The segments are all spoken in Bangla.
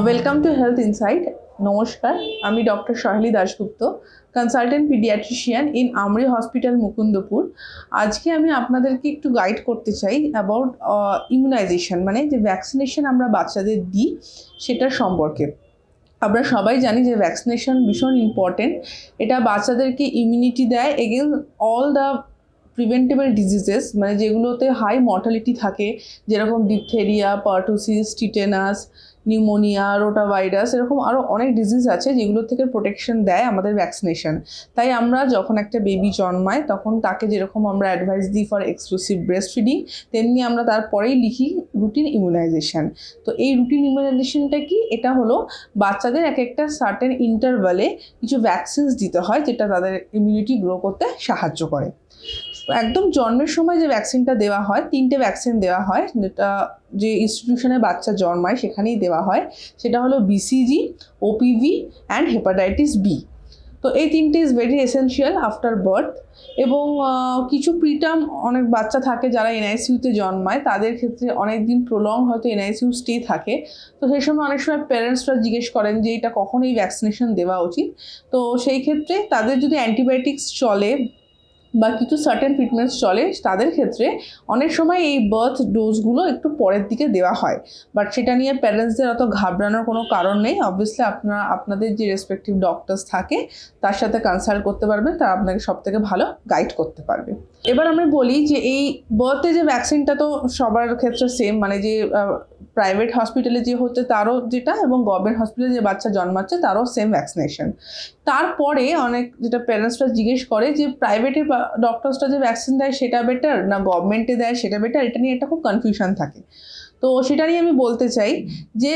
ওয়েলকাম টু হেলথ ইনসাইট নমস্কার আমি doctor Saheli Dasgupta consultant paediatrician in AMRI hospital Mukundapur আজকে আমি আপনাদেরকে একটু গাইড করতে চাই অ্যাবাউট ইমিউনাইজেশন uh, মানে যে ভ্যাকসিনেশন আমরা বাচ্চাদের দিই সেটার সম্পর্কে আমরা সবাই জানি যে ভ্যাকসিনেশন ভীষণ ইম্পর্টেন্ট এটা বাচ্চাদেরকে ইমিউনিটি দেয় against all the preventable diseases মানে যেগুলোতে হাই মর্টালিটি থাকে যেরকম diphtheria pertussis tetanus pneumonia rota virus এরকম আরও অনেক ডিজিজ আছে যেগুলো থেকে প্রোটেকশন দেয় আমাদের ভ্যাকসিনেশন তাই আমরা যখন একটা বেবি জন্মায় তখন তাকে যেরকম আমরা অ্যাডভাইস দিই ফর এক্সক্লুসিভ ব্রেস্ট ফিডিং তেমনি আমরা তারপরেই লিখি রুটিন ইমিউনাইজেশান তো এই রুটিন ইমিউনাইজেশানটা কি এটা হলো বাচ্চাদের এক একটা সার্টেন ইন্টারভ্যালে কিছু ভ্যাকসিনস দিতে হয় যেটা তাদের ইমিউনিটি গ্রো করতে সাহায্য করে একদম জন্মের সময় যে ভ্যাকসিনটা দেওয়া হয় তিনটে ভ্যাকসিন দেওয়া হয় যেটা যে ইনস্টিটিউশনে বাচ্চা জন্মায় সেখানেই দেওয়া হয় সেটা হলো BCG OPV and hepatitis B তো এই তিনটে is very essential after birth এবং কিছু প্রিটার্ম অনেক বাচ্চা থাকে যারা এনআইসিউতে জন্মায় তাদের ক্ষেত্রে অনেক দিন প্রলং হয়তো এনআইসিউ স্টে থাকে তো সেই সময় অনেক সময় প্যারেন্টসরা জিজ্ঞেস করেন যে এটা কখন এই ভ্যাকসিনেশন দেওয়া উচিত তো সেই ক্ষেত্রে তাদের যদি অ্যান্টিবায়োটিক্স চলে বা কিছু সার্টেন ট্রিটমেন্টস চলে তাদের ক্ষেত্রে অনেক সময় এই বার্থ ডোজগুলো একটু পরের দিকে দেওয়া হয় বাট সেটা নিয়ে প্যারেন্টসদের অত ঘাবড়ানোর কোনো কারণ নেই অবভিয়াসলি আপনারা আপনাদের যে রেসপেক্টিভ ডক্টরস থাকে তার সাথে কনসাল্ট করতে পারবেন তারা আপনাকে সব থেকে ভালো গাইড করতে পারবে এবার আমি বলি যে এই বার্থে যে ভ্যাকসিনটা তো সবার ক্ষেত্রে সেম মানে যে প্রাইভেট হসপিটালে যে হচ্ছে তারও যেটা এবং গভর্নমেন্ট হসপিটালে যে বাচ্চা জন্মাচ্ছে তারও সেম ভ্যাকসিনেশন তারপরে অনেক যেটা প্যারেন্টসরা জিজ্ঞেস করে যে প্রাইভেটে ডক্টরসরা যে ভ্যাকসিন দেয় সেটা বেটার না গভর্নমেন্টে দেয় সেটা বেটার এটা নিয়ে একটা খুব কনফিউশন থাকে তো সেটা নিয়ে আমি বলতে চাই যে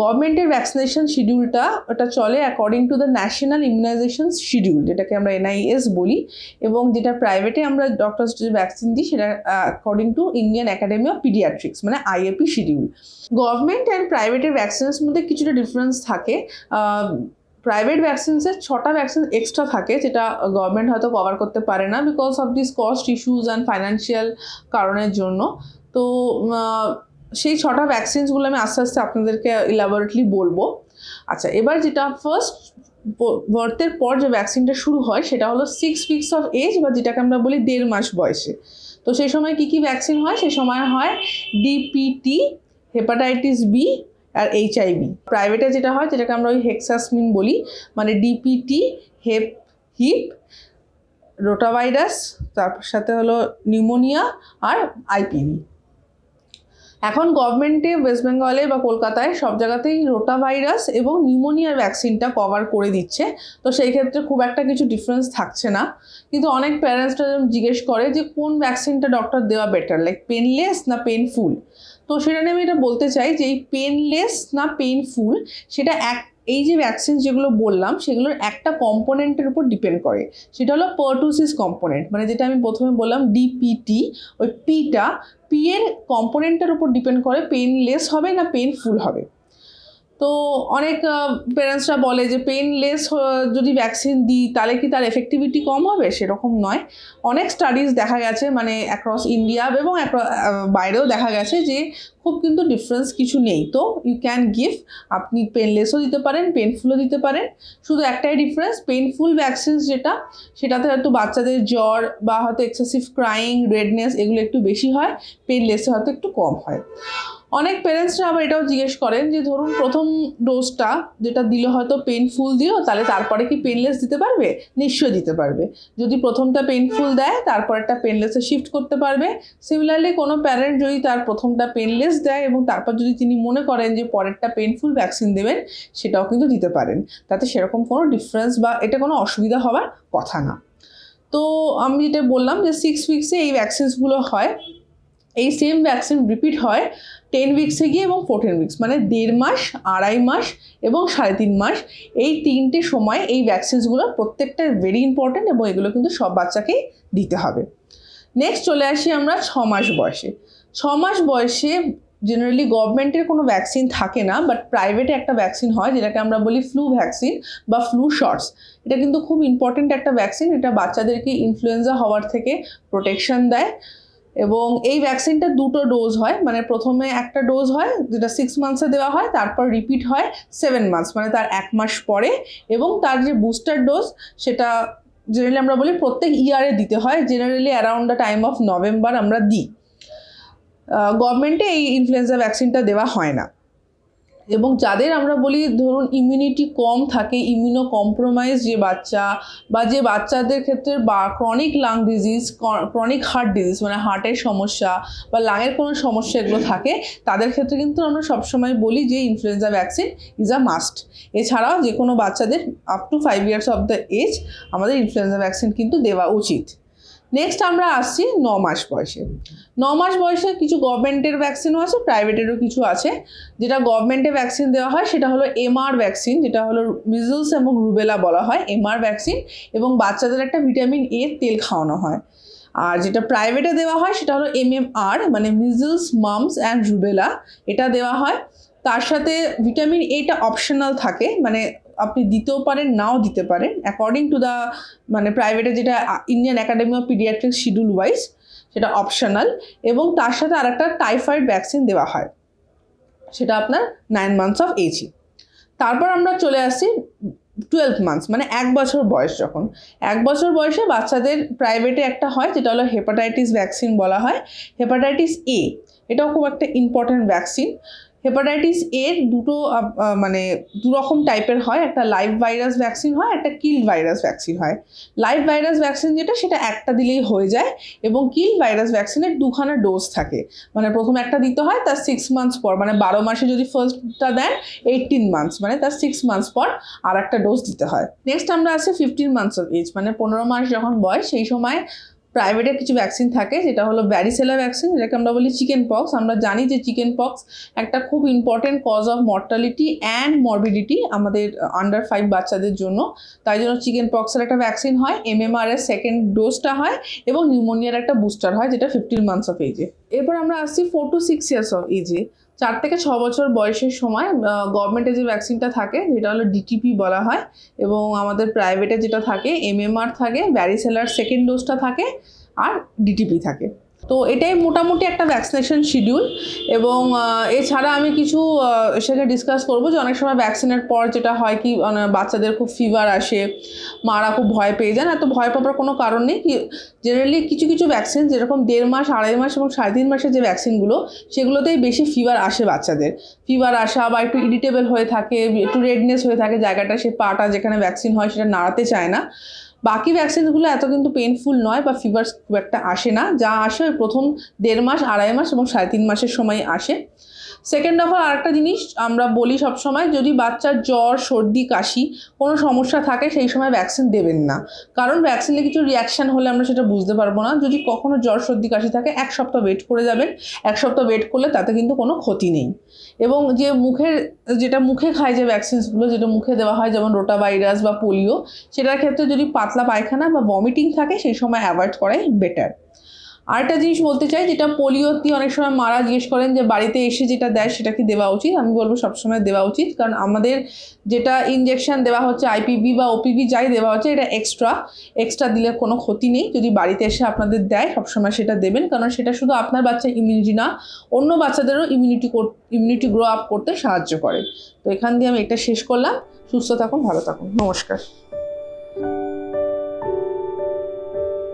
গভর্নমেন্টের ভ্যাকসিনেশন শিডিউলটা ওটা চলে according to the national immunisation schedule যেটাকে আমরা এনআইএস বলি এবং যেটা প্রাইভেটে আমরা ডক্টরস যে ভ্যাকসিন দিই সেটা according to Indian academy of paediatrics মানে আইএপি শিডিউল গভর্নমেন্ট অ্যান্ড প্রাইভেটের ভ্যাকসিনের মধ্যে কিছুটা ডিফারেন্স থাকে প্রাইভেট ভ্যাকসিনসের ছটা ভ্যাকসিন এক্সট্রা থাকে যেটা গভর্নমেন্ট হয়তো কভার করতে পারে না because of this cost issues and financial কারণের জন্য তো সেই ছটা ভ্যাকসিনসগুলো আমি আস্তে আস্তে আপনাদেরকে ইলাবোরেটলি বলবো আচ্ছা এবার যেটা ফার্স্ট বর্তের পর যে ভ্যাকসিনটা শুরু হয় সেটা হলো সিক্স উইকস অফ এজ বা যেটাকে আমরা বলি দেড় মাস বয়সে তো সেই সময় কি কি ভ্যাকসিন হয় সেই সময় হয় ডিপিটি হেপাটাইটিস বি আর এইচআইভি প্রাইভেটে যেটা হয় যেটাকে আমরা ওই হেক্সাসমিন বলি মানে ডিপিটি হেপ হিপ রোটাভাইরাস তার সাথে হলো নিউমোনিয়া আর আইপিভি এখন গভর্নমেন্টে ওয়েস্ট বেঙ্গলে বা কলকাতায় সব জায়গাতেই রোটা ভাইরাস এবং নিউমোনিয়ার ভ্যাকসিনটা কভার করে দিচ্ছে তো সেই ক্ষেত্রে খুব একটা কিছু ডিফারেন্স থাকছে না কিন্তু অনেক প্যারেন্টসরা জিজ্ঞেস করে যে কোন ভ্যাকসিনটা ডক্টর দেওয়া বেটার লাইক পেনলেস না পেনফুল তো সেটা নিয়ে আমি এটা বলতে চাই যে এই পেনলেস না পেনফুল সেটা এক এই যে ভ্যাকসিন যেগুলো বললাম সেগুলোর একটা কম্পোনেন্টের উপর ডিপেন্ড করে সেটা হলো পার্টুসিস কম্পোনেন্ট মানে যেটা আমি প্রথমে বললাম ডিপিটি ওই পিটা পিয়ের কম্পোনেন্টের উপর ডিপেন্ড করে পেন লেস হবে না পেন ফুল হবে তো অনেক প্যারেন্টসরা বলে যে পেনলেস যদি ভ্যাকসিন দিই তাহলে কি তার এফেক্টিভিটি কম হবে সেরকম নয় অনেক স্টাডিজ দেখা গেছে মানে অ্যাক্রস ইন্ডিয়া এবং বাইরেও দেখা গেছে যে খুব কিন্তু ডিফারেন্স কিছু নেই তো ইউ ক্যান গিভ আপনি পেনলেসও দিতে পারেন পেনফুলও দিতে পারেন শুধু একটাই ডিফারেন্স পেনফুল ভ্যাকসিনস যেটা সেটাতে হয়তো বাচ্চাদের জ্বর বা হয়তো এক্সেসিভ ক্রাইং রেডনেস এগুলো একটু বেশি হয় পেনলেসে হয়তো একটু কম হয় অনেক পেরেন্টসরা আবার এটাও জিজ্ঞেস করেন যে ধরুন প্রথম ডোজটা যেটা দিলে হয়তো পেনফুল দিও তাহলে তারপরে কি পেনলেস দিতে পারবে নিশ্চয়ই দিতে পারবে যদি প্রথমটা পেনফুল দেয় তারপরেরটা পেনলেসে শিফট করতে পারবে সিমিলারলি কোনো প্যারেন্ট যদি তার প্রথমটা পেনলেস দেয় এবং তারপর যদি তিনি মনে করেন যে পরেরটা পেনফুল ভ্যাকসিন দেবেন সেটাও কিন্তু দিতে পারেন তাতে সেরকম কোনো ডিফারেন্স বা এটা কোনো অসুবিধা হওয়ার কথা না তো আমি যেটা বললাম যে সিক্স উইক্সে এই ভ্যাকসিনসগুলো হয় এই সেম ভ্যাকসিন রিপিট হয় টেন উইক্সে গিয়ে এবং ফোরটিন উইক্স মানে দেড় মাস আড়াই মাস এবং সাড়ে তিন মাস এই তিনটে সময় এই ভ্যাকসিনসগুলো প্রত্যেকটা ভেরি ইম্পর্ট্যান্ট এবং এগুলো কিন্তু সব বাচ্চাকেই দিতে হবে নেক্সট চলে আসি আমরা ছ মাস বয়সে ছ মাস বয়সে জেনারেলি গভর্নমেন্টের কোনো ভ্যাকসিন থাকে না বাট প্রাইভেটে একটা ভ্যাকসিন হয় যেটাকে আমরা বলি ফ্লু ভ্যাকসিন বা ফ্লু শর্টস এটা কিন্তু খুব ইম্পর্টেন্ট একটা ভ্যাকসিন এটা বাচ্চাদেরকে ইনফ্লুয়েঞ্জা হওয়ার থেকে প্রোটেকশন দেয় এবং এই ভ্যাকসিনটা দুটো ডোজ হয় মানে প্রথমে একটা ডোজ হয় যেটা সিক্স মান্থসে দেওয়া হয় তারপর রিপিট হয় সেভেন মান্থস মানে তার এক মাস পরে এবং তার যে বুস্টার ডোজ সেটা জেনারেলি আমরা বলি প্রত্যেক ইয়ারে দিতে হয় generally around the time of November আমরা দিই গভর্নমেন্টে এই ইনফ্লুয়েঞ্জা ভ্যাকসিনটা দেওয়া হয় না এবং যাদের আমরা বলি ধরুন ইমিউনিটি কম থাকে ইমিউনো কম্প্রোমাইজ যে বাচ্চা বা যে বাচ্চাদের ক্ষেত্রে বা chronic lung disease chronic heart disease মানে হার্টের সমস্যা বা লাঙের কোনো সমস্যা এগুলো থাকে তাদের ক্ষেত্রে কিন্তু আমরা সবসময় বলি যে influenza vaccine is a must এছাড়াও যে কোনো বাচ্চাদের up to five years of the age আমাদের ইনফ্লুয়েঞ্জা ভ্যাকসিন কিন্তু দেওয়া উচিত নেক্সট আমরা আসছি ন মাস বয়সে ন মাস বয়সে কিছু গভর্নমেন্টের ভ্যাকসিনও আছে প্রাইভেটেরও কিছু আছে যেটা গভর্নমেন্টে ভ্যাকসিন দেওয়া হয় সেটা হলো এমআর ভ্যাকসিন যেটা হলো মিজলস এবং রুবেলা বলা হয় এমআর ভ্যাকসিন এবং বাচ্চাদের একটা ভিটামিন এ তেল খাওয়ানো হয় আর যেটা প্রাইভেটে দেওয়া হয় সেটা হলো এম মানে মিজলস মামস অ্যান্ড রুবেলা এটা দেওয়া হয় তার সাথে ভিটামিন এটা অপশনাল থাকে মানে আপনি দিতেও পারেন নাও দিতে পারেন অ্যাকর্ডিং টু দ্য মানে প্রাইভেটে যেটা Indian academy of paediatric schedule wise সেটা অপশনাল এবং তার সাথে আর একটা টাইফয়েড ভ্যাকসিন দেওয়া হয় সেটা আপনার নাইন মান্থস অফ এজি তারপর আমরা চলে আসি টুয়েলভ মান্থস মানে এক বছর বয়স যখন এক বছর বয়সে বাচ্চাদের প্রাইভেটে একটা হয় যেটা হলো হেপাটাইটিস ভ্যাকসিন বলা হয় হেপাটাইটিস এ এটাও খুব একটা ইম্পর্ট্যান্ট ভ্যাকসিন হেপাটাইটিস এর দুটো মানে দুরকম টাইপের হয় একটা লাইভ ভাইরাস ভ্যাকসিন হয় একটা কিল ভাইরাস ভ্যাকসিন হয় লাইভ ভাইরাস ভ্যাকসিন যেটা সেটা একটা দিলেই হয়ে যায় এবং কিল ভাইরাস ভ্যাকসিনের দুখানা ডোজ থাকে মানে প্রথম একটা দিতে হয় তার সিক্স মান্থস পর মানে বারো মাসে যদি ফার্স্টটা দেন এইটিন মান্থস মানে তার সিক্স মান্থস পর আর একটা ডোজ দিতে হয় নেক্সট আমরা আছে ফিফটিন মান্থস অফ এজ মানে পনেরো মাস যখন বয়স সেই সময় প্রাইভেটের কিছু ভ্যাকসিন থাকে যেটা হলো ব্যারিসেলা ভ্যাকসিন যেটাকে আমরা বলি চিকেন পক্স আমরা জানি যে চিকেন পক্স একটা খুব important cause of mortality and morbidity আমাদের আন্ডার ফাইভ বাচ্চাদের জন্য তাই জন্য চিকেন পক্সের একটা ভ্যাকসিন হয় এমএমআর এর সেকেন্ড ডোজটা হয় এবং নিউমোনিয়ার একটা বুস্টার হয় যেটা ফিফটিন মান্থস অফ এজে এরপর আমরা আসছি four to six years of এজে চার থেকে ছ বছর বয়সের সময় গভর্নমেন্টে যে ভ্যাকসিনটা থাকে যেটা হলো ডিটিপি বলা হয় এবং আমাদের প্রাইভেটে যেটা থাকে এমএমআর থাকে ব্যারিসেলার সেকেন্ড ডোজটা থাকে আর ডিটিপি থাকে তো এটাই মোটামুটি একটা ভ্যাকসিনেশন শিডিউল এবং এছাড়া আমি কিছু সেটা ডিসকাস করব যে অনেক সময় ভ্যাকসিনের পর যেটা হয় কি মানে বাচ্চাদের খুব ফিভার আসে মারা খুব ভয় পেয়ে যান এত ভয় পাওয়ার কোনো কারণ নেই কি জেনারেলি কিছু কিছু ভ্যাকসিন যেরকম দেড় মাস আড়াই মাস এবং সাড়ে তিন মাসের যে ভ্যাকসিনগুলো সেগুলোতেই বেশি ফিভার আসে বাচ্চাদের ফিভার আসা বা একটু ইরিটেবল হয়ে থাকে একটু রেডনেস হয়ে থাকে জায়গাটা সে পাটা যেখানে ভ্যাকসিন হয় সেটা নাড়াতে চায় না বাকি ভ্যাকসিনগুলো এত কিন্তু পেনফুল নয় বা ফিভার খুব একটা আসে না যা আসে ওই প্রথম দেড় মাস আড়াই মাস এবং সাড়ে তিন মাসের সময় আসে সেকেন্ড অফ অল আরেকটা জিনিস আমরা বলি সব সময় যদি বাচ্চার জ্বর সর্দি কাশি কোনো সমস্যা থাকে সেই সময় ভ্যাকসিন দেবেন না কারণ ভ্যাকসিনে কিছু রিয়াকশান হলে আমরা সেটা বুঝতে পারবো না যদি কখনো জ্বর সর্দি কাশি থাকে এক সপ্তাহ ওয়েট করে যাবেন এক সপ্তাহ ওয়েট করলে তাতে কিন্তু কোনো ক্ষতি নেই এবং যে মুখের যেটা মুখে খায় যে ভ্যাকসিনসগুলো যেটা মুখে দেওয়া হয় যেমন রোটা ভাইরাস বা পোলিও সেটার ক্ষেত্রে যদি পাতলা পায়খানা বা ভমিটিং থাকে সেই সময় অ্যাভয়েড করাই বেটার আরেকটা জিনিস বলতে চাই যেটা পোলিওতে অনেক সময় মারা জিজ্ঞেস করেন যে বাড়িতে এসে যেটা দেয় সেটা কি দেওয়া উচিত আমি বলবো সবসময় দেওয়া উচিত কারণ আমাদের যেটা ইঞ্জেকশান দেওয়া হচ্ছে আইপিভি বা ওপিভি যাই দেওয়া হচ্ছে এটা এক্সট্রা এক্সট্রা দিলে কোনো ক্ষতি নেই যদি বাড়িতে এসে আপনাদের দেয় সবসময় সেটা দেবেন কারণ সেটা শুধু আপনার বাচ্চা ইমিউনিটি না অন্য বাচ্চাদেরও ইমিউনিটি ইমিউনিটি গ্রো আপ করতে সাহায্য করে তো এখান দিয়ে আমি এটা শেষ করলাম সুস্থ থাকুন ভালো থাকুন নমস্কার